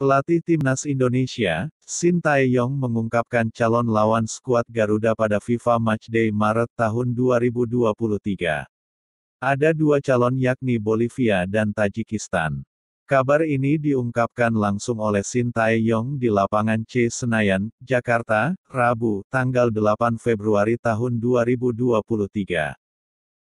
Pelatih Timnas Indonesia, Shin Tae-yong mengungkapkan calon lawan skuad Garuda pada FIFA Matchday Maret tahun 2023. Ada dua calon yakni Bolivia dan Tajikistan. Kabar ini diungkapkan langsung oleh Shin Tae-yong di lapangan C Senayan, Jakarta, Rabu, tanggal 8 Februari tahun 2023.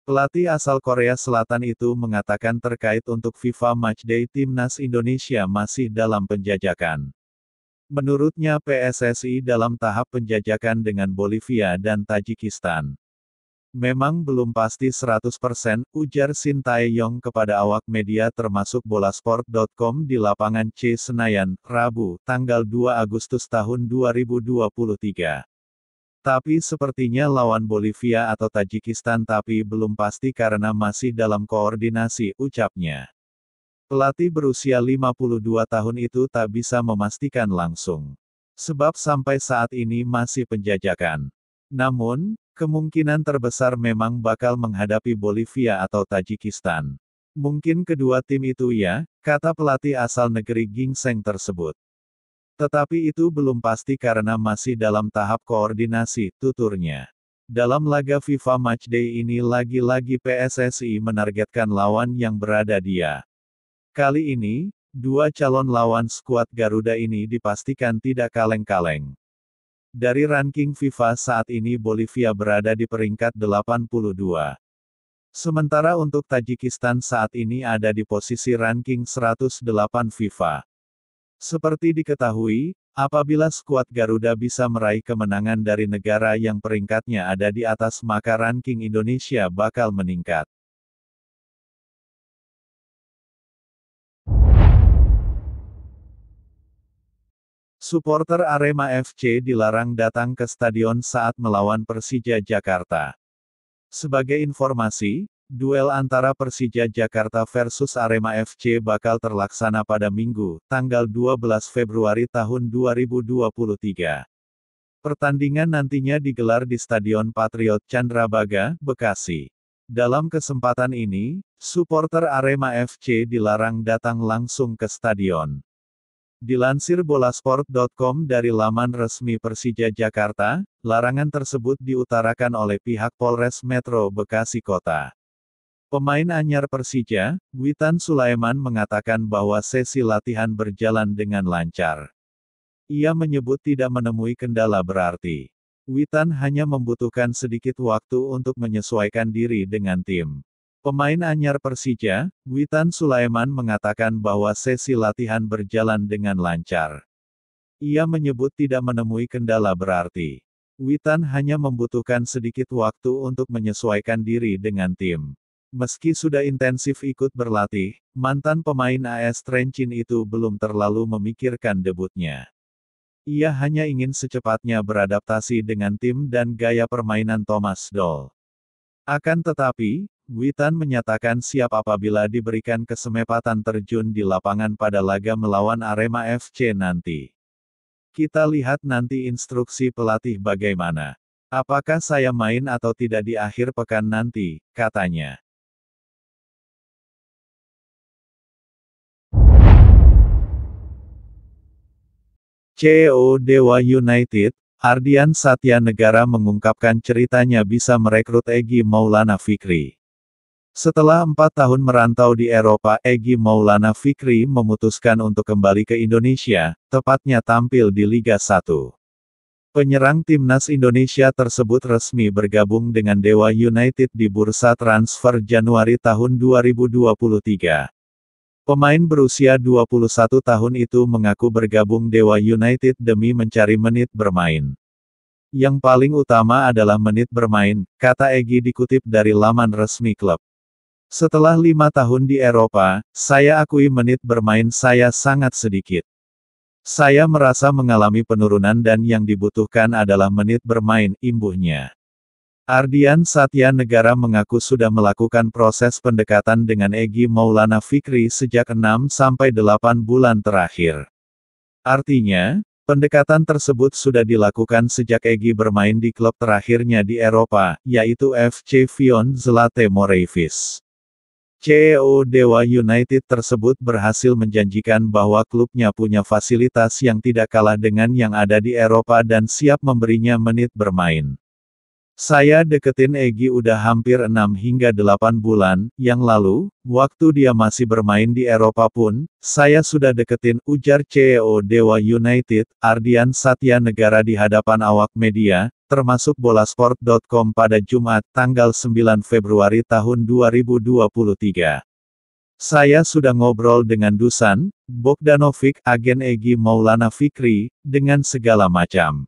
Pelatih asal Korea Selatan itu mengatakan terkait untuk FIFA Matchday Timnas Indonesia masih dalam penjajakan. Menurutnya PSSI dalam tahap penjajakan dengan Bolivia dan Tajikistan. Memang belum pasti 100%, ujar Sintayong kepada awak media termasuk bolasport.com di lapangan C Senayan, Rabu, tanggal 2 Agustus tahun 2023. Tapi sepertinya lawan Bolivia atau Tajikistan tapi belum pasti karena masih dalam koordinasi, ucapnya. Pelatih berusia 52 tahun itu tak bisa memastikan langsung. Sebab sampai saat ini masih penjajakan. Namun, kemungkinan terbesar memang bakal menghadapi Bolivia atau Tajikistan. Mungkin kedua tim itu ya, kata pelatih asal negeri Gingseng tersebut. Tetapi itu belum pasti karena masih dalam tahap koordinasi, tuturnya. Dalam laga FIFA Matchday ini lagi-lagi PSSI menargetkan lawan yang berada dia. Kali ini, dua calon lawan skuad Garuda ini dipastikan tidak kaleng-kaleng. Dari ranking FIFA saat ini Bolivia berada di peringkat 82. Sementara untuk Tajikistan saat ini ada di posisi ranking 108 FIFA. Seperti diketahui, apabila skuad Garuda bisa meraih kemenangan dari negara yang peringkatnya ada di atas maka ranking Indonesia bakal meningkat. Supporter Arema FC dilarang datang ke stadion saat melawan Persija Jakarta. Sebagai informasi, Duel antara Persija Jakarta versus Arema FC bakal terlaksana pada Minggu, tanggal 12 Februari tahun 2023. Pertandingan nantinya digelar di Stadion Patriot Candrabaga, Bekasi. Dalam kesempatan ini, supporter Arema FC dilarang datang langsung ke stadion. Dilansir bolasport.com dari laman resmi Persija Jakarta, larangan tersebut diutarakan oleh pihak Polres Metro Bekasi Kota. Pemain anyar Persija, Witan Sulaiman mengatakan bahwa sesi latihan berjalan dengan lancar. Ia menyebut tidak menemui kendala berarti. Witan hanya membutuhkan sedikit waktu untuk menyesuaikan diri dengan tim. Pemain anyar Persija, Witan Sulaiman mengatakan bahwa sesi latihan berjalan dengan lancar. Ia menyebut tidak menemui kendala berarti. Witan hanya membutuhkan sedikit waktu untuk menyesuaikan diri dengan tim. Meski sudah intensif ikut berlatih, mantan pemain AS Trencin itu belum terlalu memikirkan debutnya. Ia hanya ingin secepatnya beradaptasi dengan tim dan gaya permainan Thomas Doll. Akan tetapi, Witan menyatakan siap apabila diberikan kesempatan terjun di lapangan pada laga melawan Arema FC nanti. Kita lihat nanti instruksi pelatih bagaimana. Apakah saya main atau tidak di akhir pekan nanti, katanya. CEO Dewa United, Ardian Satya Negara mengungkapkan ceritanya bisa merekrut Egi Maulana Fikri. Setelah empat tahun merantau di Eropa, Egi Maulana Fikri memutuskan untuk kembali ke Indonesia, tepatnya tampil di Liga 1. Penyerang timnas Indonesia tersebut resmi bergabung dengan Dewa United di bursa transfer Januari tahun 2023. Pemain berusia 21 tahun itu mengaku bergabung Dewa United demi mencari menit bermain. Yang paling utama adalah menit bermain, kata Egi dikutip dari laman resmi klub. Setelah lima tahun di Eropa, saya akui menit bermain saya sangat sedikit. Saya merasa mengalami penurunan dan yang dibutuhkan adalah menit bermain, imbuhnya. Ardian Satya Negara mengaku sudah melakukan proses pendekatan dengan Egi Maulana Fikri sejak 6-8 bulan terakhir. Artinya, pendekatan tersebut sudah dilakukan sejak Egi bermain di klub terakhirnya di Eropa, yaitu FC Vion Zlate Moravis. CEO Dewa United tersebut berhasil menjanjikan bahwa klubnya punya fasilitas yang tidak kalah dengan yang ada di Eropa dan siap memberinya menit bermain. Saya deketin Egi udah hampir 6 hingga 8 bulan, yang lalu, waktu dia masih bermain di Eropa pun, saya sudah deketin, ujar CEO Dewa United, Ardian Satya Negara di hadapan awak media, termasuk bolasport.com pada Jumat, tanggal 9 Februari tahun 2023. Saya sudah ngobrol dengan Dusan, Bogdanovic, agen Egi Maulana Fikri, dengan segala macam.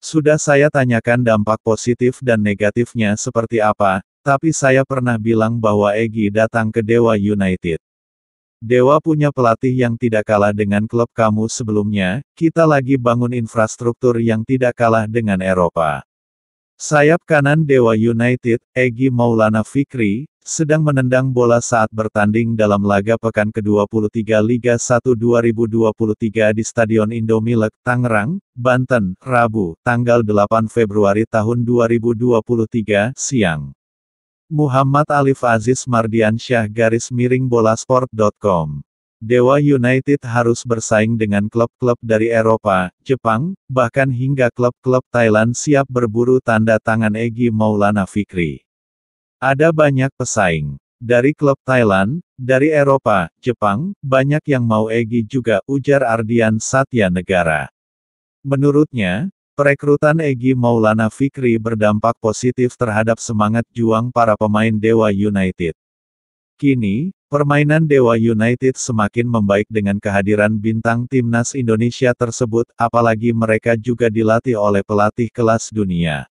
Sudah saya tanyakan dampak positif dan negatifnya seperti apa, tapi saya pernah bilang bahwa Egi datang ke Dewa United. Dewa punya pelatih yang tidak kalah dengan klub kamu sebelumnya, kita lagi bangun infrastruktur yang tidak kalah dengan Eropa. Sayap kanan Dewa United, Egi Maulana Fikri, sedang menendang bola saat bertanding dalam laga pekan ke-23 Liga 1 2023 di Stadion Indomilek, Tangerang, Banten, Rabu, tanggal 8 Februari tahun 2023, siang. Muhammad Alif Aziz Mardiansyah garis miring bola sport.com Dewa United harus bersaing dengan klub-klub dari Eropa, Jepang, bahkan hingga klub-klub Thailand siap berburu tanda tangan Egi Maulana Fikri. Ada banyak pesaing. Dari klub Thailand, dari Eropa, Jepang, banyak yang mau Egi juga, ujar Ardian Satya Negara. Menurutnya, perekrutan Egi Maulana Fikri berdampak positif terhadap semangat juang para pemain Dewa United. Kini, Permainan Dewa United semakin membaik dengan kehadiran bintang timnas Indonesia tersebut, apalagi mereka juga dilatih oleh pelatih kelas dunia.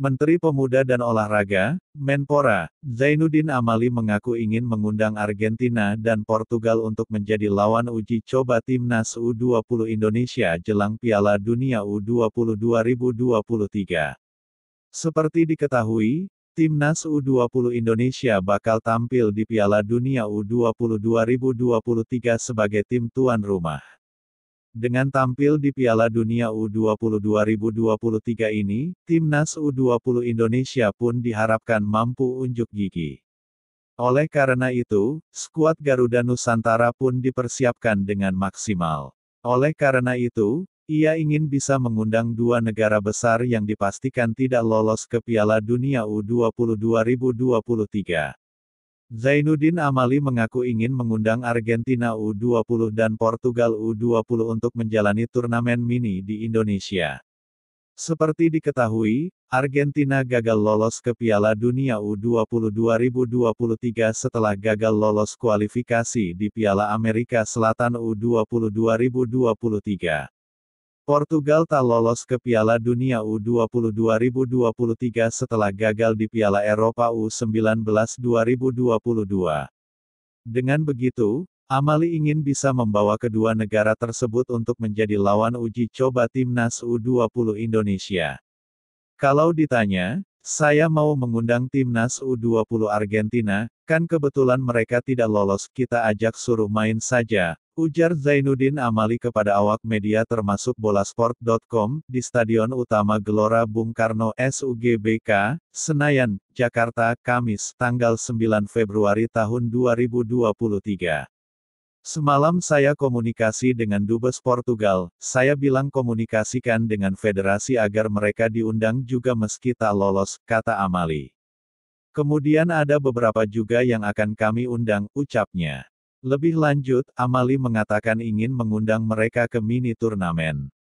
Menteri Pemuda dan Olahraga, Menpora, Zainuddin Amali mengaku ingin mengundang Argentina dan Portugal untuk menjadi lawan uji coba Timnas U20 Indonesia jelang Piala Dunia U20 2023. Seperti diketahui, Timnas U20 Indonesia bakal tampil di Piala Dunia U20 2023 sebagai tim tuan rumah. Dengan tampil di Piala Dunia U20 2023 ini, Timnas U20 Indonesia pun diharapkan mampu unjuk gigi. Oleh karena itu, skuad Garuda Nusantara pun dipersiapkan dengan maksimal. Oleh karena itu, ia ingin bisa mengundang dua negara besar yang dipastikan tidak lolos ke Piala Dunia U20 2023. Zainuddin Amali mengaku ingin mengundang Argentina U20 dan Portugal U20 untuk menjalani turnamen mini di Indonesia. Seperti diketahui, Argentina gagal lolos ke Piala Dunia U20 2023 setelah gagal lolos kualifikasi di Piala Amerika Selatan U20 2023. Portugal tak lolos ke Piala Dunia U20 2023 setelah gagal di Piala Eropa U19 2022. Dengan begitu, Amali ingin bisa membawa kedua negara tersebut untuk menjadi lawan uji coba timnas U20 Indonesia. Kalau ditanya, saya mau mengundang timnas U20 Argentina, Kan kebetulan mereka tidak lolos, kita ajak suruh main saja, ujar Zainuddin Amali kepada awak media termasuk bolasport.com, di Stadion Utama Gelora Bung Karno SUGBK, Senayan, Jakarta, Kamis, tanggal 9 Februari tahun 2023. Semalam saya komunikasi dengan Dubes Portugal, saya bilang komunikasikan dengan federasi agar mereka diundang juga meski tak lolos, kata Amali. Kemudian ada beberapa juga yang akan kami undang, ucapnya. Lebih lanjut, Amali mengatakan ingin mengundang mereka ke mini turnamen.